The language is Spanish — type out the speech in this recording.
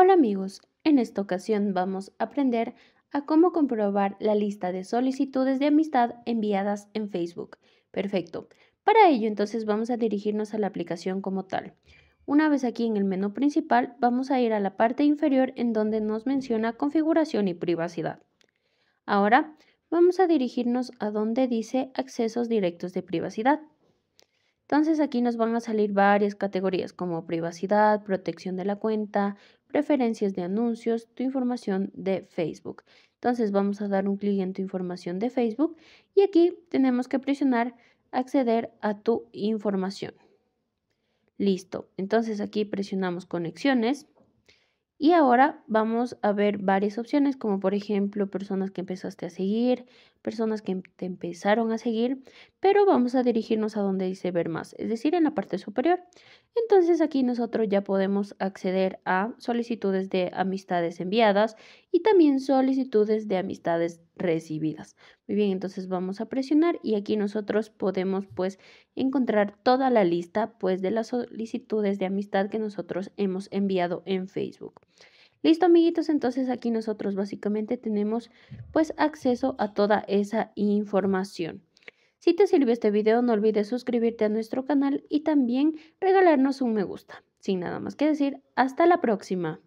Hola amigos, en esta ocasión vamos a aprender a cómo comprobar la lista de solicitudes de amistad enviadas en Facebook. Perfecto. Para ello entonces vamos a dirigirnos a la aplicación como tal. Una vez aquí en el menú principal vamos a ir a la parte inferior en donde nos menciona configuración y privacidad. Ahora vamos a dirigirnos a donde dice accesos directos de privacidad. Entonces aquí nos van a salir varias categorías como privacidad, protección de la cuenta, preferencias de anuncios, tu información de Facebook. Entonces vamos a dar un clic en tu información de Facebook y aquí tenemos que presionar acceder a tu información. Listo. Entonces aquí presionamos conexiones. Y ahora vamos a ver varias opciones, como por ejemplo personas que empezaste a seguir, personas que em, te empezaron a seguir, pero vamos a dirigirnos a donde dice ver más, es decir, en la parte superior. Entonces aquí nosotros ya podemos acceder a solicitudes de amistades enviadas y también solicitudes de amistades recibidas. Muy bien, entonces vamos a presionar y aquí nosotros podemos pues encontrar toda la lista pues de las solicitudes de amistad que nosotros hemos enviado en Facebook. Listo amiguitos, entonces aquí nosotros básicamente tenemos pues acceso a toda esa información. Si te sirve este video no olvides suscribirte a nuestro canal y también regalarnos un me gusta. Sin nada más que decir, hasta la próxima.